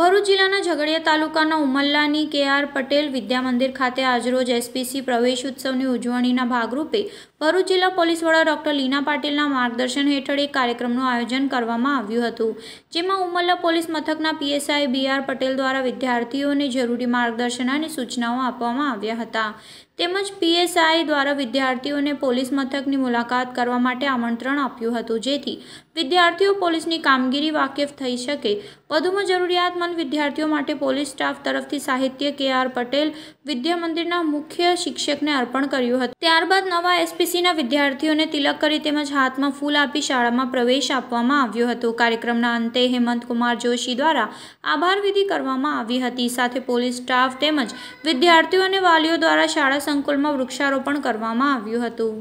ભરૂચ જિલ્લાના ઝઘડિયા તાલુકાના ઉમલ્લાની કે આર પટેલ વિદ્યામંદિર ખાતે આજરોજ એસપીસી પ્રવેશ ઉત્સવની ઉજવણીના ભાગરૂપે ભરૂચ જિલ્લા પોલીસ વડા ડોક્ટર લીના પાટીલના માર્ગદર્શન હેઠળ એક કાર્યક્રમનું આયોજન કરવામાં આવ્યું હતું જેમાં ઉમલ્લા પોલીસ મથકના પીએસઆઈ બી આર પટેલ દ્વારા વિદ્યાર્થીઓને જરૂરી માર્ગદર્શન અને સૂચનાઓ આપવામાં આવ્યા હતા તેમજ પીએસઆઈ દ્વારા વિદ્યાર્થીઓને પોલીસ મથકની મુલાકાત કરવા માટે આમંત્રણ આપ્યું હતું જેથી વિદ્યાર્થીઓ પોલીસની કામગીરી વાકેફ થઈ શકે વધુમાં જરૂરિયાતમંદ નવયુવાન વિદ્યાર્થીઓ માટે પોલીસ સ્ટાફ તરફથી સાહિત્ય કે આર પટેલ વિદ્યા મંદિરના મુખ્ય શિક્ષકને અર્પણ કર્યું હતું ત્યારબાદ નવા એસપીસીના વિદ્યાર્થીઓને તિલક કરી તેમજ હાથમાં ફૂલ આપી શાળામાં પ્રવેશ આપવામાં આવ્યો હતો કાર્યક્રમના અંતે હેમંતકુમાર જોશી દ્વારા આભારવિધિ કરવામાં આવી હતી સાથે પોલીસ સ્ટાફ તેમજ વિદ્યાર્થીઓ અને વાલીઓ દ્વારા શાળા સંકુલમાં વૃક્ષારોપણ કરવામાં આવ્યું હતું